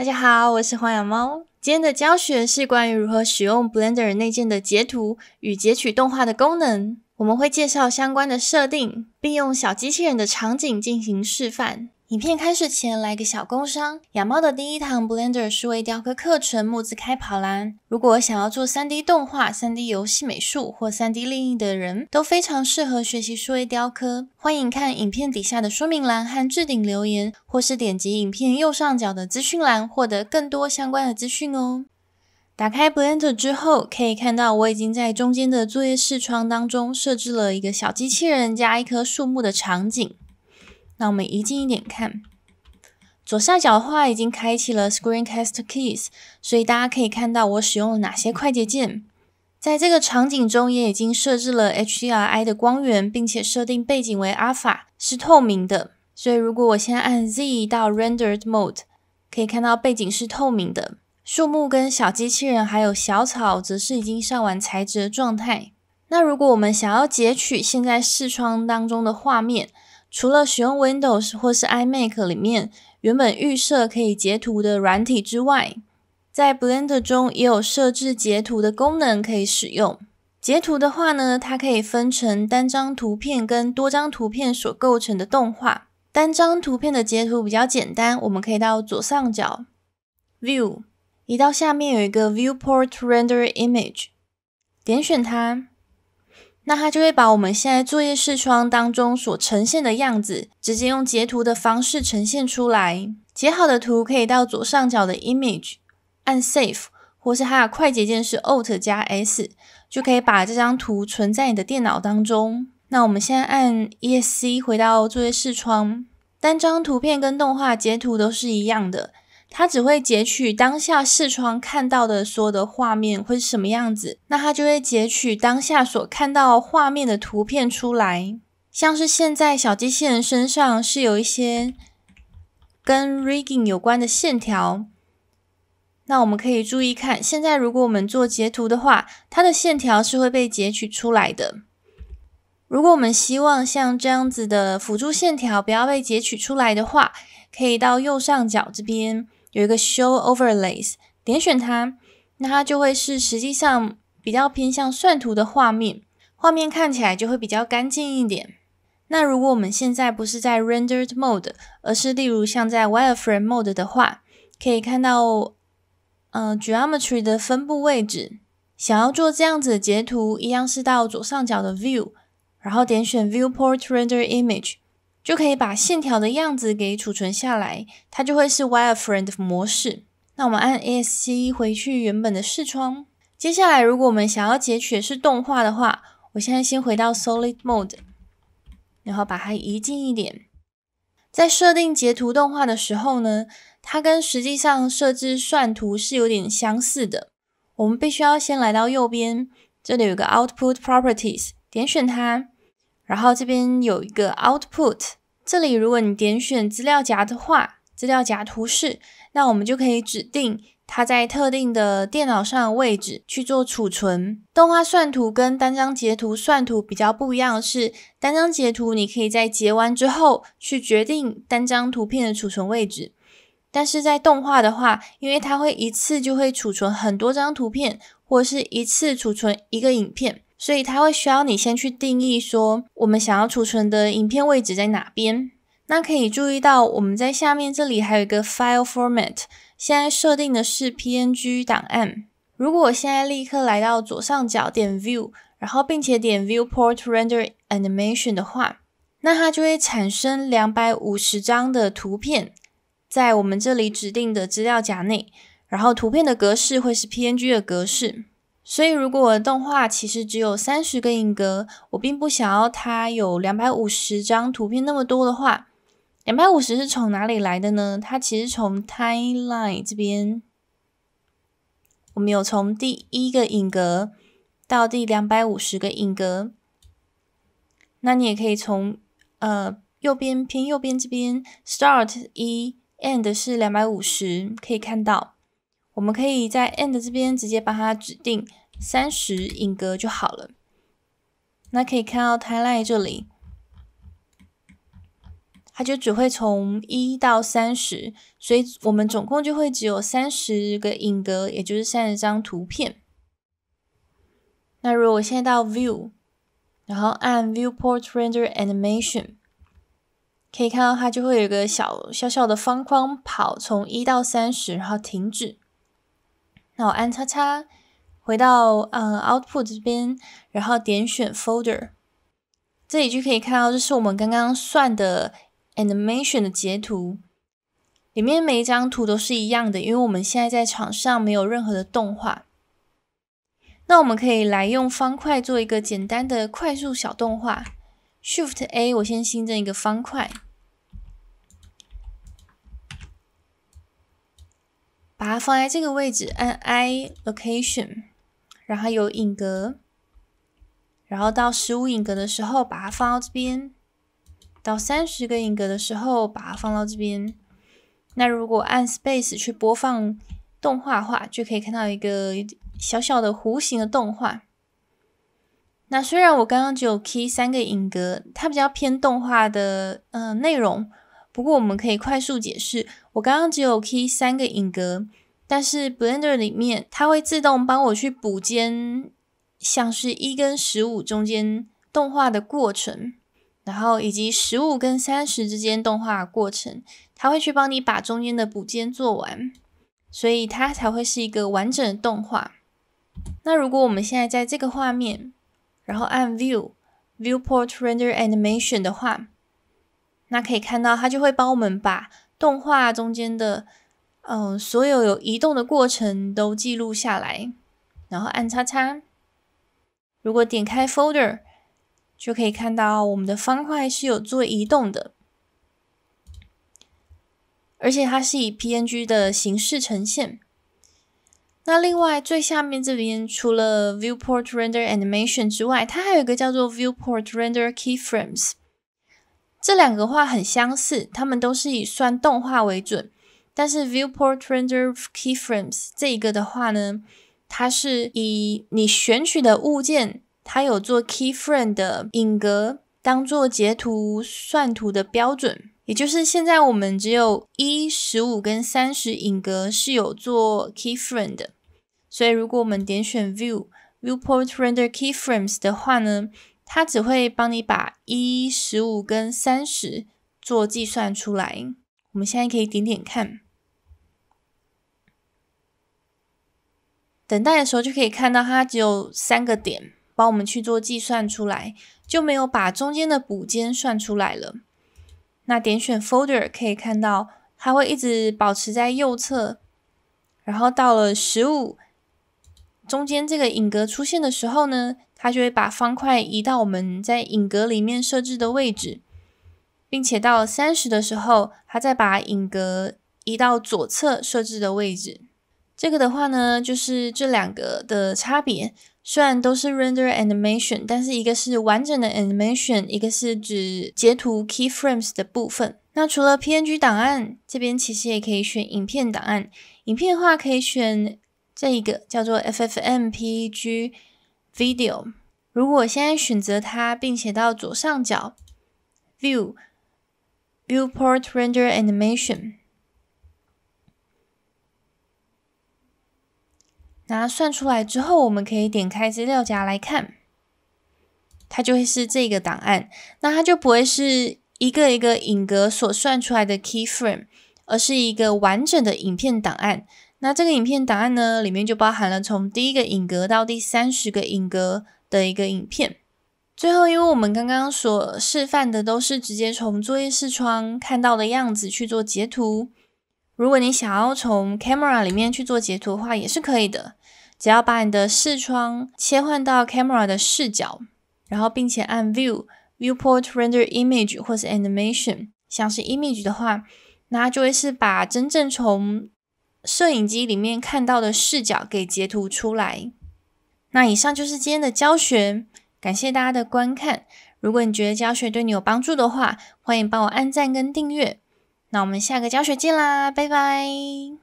大家好，我是黄养猫。今天的教学是关于如何使用 Blender 内建的截图与截取动画的功能。我们会介绍相关的设定，并用小机器人的场景进行示范。影片开始前，来个小工商。养猫的第一堂 Blender 数位雕刻课程募资开跑啦！如果想要做三 D 动画、三 D 游戏美术或三 D 创意的人，都非常适合学习数位雕刻。欢迎看影片底下的说明栏和置顶留言，或是点击影片右上角的资讯栏，获得更多相关的资讯哦。打开 Blender 之后，可以看到我已经在中间的作业视窗当中设置了一个小机器人加一棵树木的场景。那我们移近一点看，左下角的话已经开启了 ScreenCast Keys，所以大家可以看到我使用了哪些快捷键。在这个场景中也已经设置了 HDRi 的光源，并且设定背景为 alpha 是透明的。所以如果我先按 Z 到 Rendered Mode，可以看到背景是透明的，树木跟小机器人还有小草则是已经上完材质的状态。那如果我们想要截取现在视窗当中的画面。除了使用 Windows 或是 iMac 里面原本预设可以截图的软体之外，在 Blender 中也有设置截图的功能可以使用。截图的话呢，它可以分成单张图片跟多张图片所构成的动画。单张图片的截图比较简单，我们可以到左上角 View 移到下面有一个 Viewport Render Image 点选它。那它就会把我们现在作业视窗当中所呈现的样子，直接用截图的方式呈现出来。截好的图可以到左上角的 Image 按 Save，或是它的快捷键是 Alt 加 S，就可以把这张图存在你的电脑当中。那我们现在按 Esc 回到作业视窗，单张图片跟动画截图都是一样的。它只会截取当下视窗看到的所有的画面会是什么样子，那它就会截取当下所看到画面的图片出来。像是现在小机器人身上是有一些跟 rigging 有关的线条，那我们可以注意看，现在如果我们做截图的话，它的线条是会被截取出来的。如果我们希望像这样子的辅助线条不要被截取出来的话，可以到右上角这边。有一个 show overlays，点选它，那它就会是实际上比较偏向算图的画面，画面看起来就会比较干净一点。那如果我们现在不是在 rendered mode，而是例如像在 wireframe mode 的话，可以看到，嗯，geometry 的分布位置。想要做这样子的截图，一样是到左上角的 view，然后点选 viewport render image。就可以把线条的样子给储存下来，它就会是 wireframe 的模式。那我们按 Esc 回去原本的视窗。接下来，如果我们想要截取的是动画的话，我现在先回到 Solid Mode，然后把它移近一点。在设定截图动画的时候呢，它跟实际上设置算图是有点相似的。我们必须要先来到右边，这里有个 Output Properties，点选它。然后这边有一个 output，这里如果你点选资料夹的话，资料夹图示，那我们就可以指定它在特定的电脑上的位置去做储存。动画算图跟单张截图算图比较不一样的是，单张截图你可以在截完之后去决定单张图片的储存位置，但是在动画的话，因为它会一次就会储存很多张图片，或是一次储存一个影片。所以它会需要你先去定义说我们想要储存的影片位置在哪边。那可以注意到我们在下面这里还有一个 file format，现在设定的是 PNG 档案。如果我现在立刻来到左上角点 View，然后并且点 viewport render animation 的话，那它就会产生两百五十张的图片在我们这里指定的资料夹内，然后图片的格式会是 PNG 的格式。所以，如果我的动画其实只有三十个影格，我并不想要它有两百五十张图片那么多的话，两百五十是从哪里来的呢？它其实从 timeline 这边，我们有从第一个影格到第两百五十个影格。那你也可以从呃右边偏右边这边 start 一 end 是两百五十，可以看到，我们可以在 end 这边直接把它指定。三十影格就好了。那可以看到，tile 这里，它就只会从一到三十，所以我们总共就会只有三十个影格，也就是三十张图片。那如果我现在到 view，然后按 viewport render animation，可以看到它就会有一个小小小的方框跑从一到三十，然后停止。那我按叉叉。回到嗯 o u t p u t 这边，然后点选 Folder，这里就可以看到，这是我们刚刚算的 Animation 的截图，里面每一张图都是一样的，因为我们现在在场上没有任何的动画。那我们可以来用方块做一个简单的快速小动画。Shift A，我先新增一个方块，把它放在这个位置，按 I Location。然后有引格，然后到十五引格的时候，把它放到这边；到三十个引格的时候，把它放到这边。那如果按 space 去播放动画话，就可以看到一个小小的弧形的动画。那虽然我刚刚只有 key 三个引格，它比较偏动画的呃内容，不过我们可以快速解释：我刚刚只有 key 三个引格。但是 Blender 里面，它会自动帮我去补间，像是一跟十五中间动画的过程，然后以及十五跟三十之间动画过程，它会去帮你把中间的补间做完，所以它才会是一个完整的动画。那如果我们现在在这个画面，然后按 View Viewport Render Animation 的话，那可以看到它就会帮我们把动画中间的。嗯，所有有移动的过程都记录下来，然后按叉叉。如果点开 Folder，就可以看到我们的方块是有做移动的，而且它是以 PNG 的形式呈现。那另外最下面这边，除了 Viewport Render Animation 之外，它还有一个叫做 Viewport Render Keyframes。这两个话很相似，它们都是以算动画为准。但是 Viewport Render Keyframes 这一个的话呢，它是以你选取的物件，它有做 Keyframe 的影格，当做截图算图的标准。也就是现在我们只有一十五跟三十影格是有做 Keyframe 的，所以如果我们点选 View Viewport Render Keyframes 的话呢，它只会帮你把一十五跟三十做计算出来。我们现在可以点点看。等待的时候就可以看到，它只有三个点帮我们去做计算出来，就没有把中间的补间算出来了。那点选 Folder 可以看到，它会一直保持在右侧。然后到了十五，中间这个影格出现的时候呢，它就会把方块移到我们在影格里面设置的位置，并且到三十的时候，它再把影格移到左侧设置的位置。这个的话呢，就是这两个的差别，虽然都是 render animation，但是一个是完整的 animation，一个是指截图 keyframes 的部分。那除了 PNG 档案，这边其实也可以选影片档案。影片的话可以选这一个叫做 FFmpeg video。如果现在选择它，并且到左上角 View Viewport render animation。那算出来之后，我们可以点开资料夹来看，它就会是这个档案。那它就不会是一个一个影格所算出来的 key frame，而是一个完整的影片档案。那这个影片档案呢，里面就包含了从第一个影格到第三十个影格的一个影片。最后，因为我们刚刚所示范的都是直接从作业视窗看到的样子去做截图。如果你想要从 camera 里面去做截图的话，也是可以的。只要把你的视窗切换到 camera 的视角，然后并且按 view viewport render image 或是 animation，像是 image 的话，那就会是把真正从摄影机里面看到的视角给截图出来。那以上就是今天的教学，感谢大家的观看。如果你觉得教学对你有帮助的话，欢迎帮我按赞跟订阅。那我们下个教学见啦，拜拜。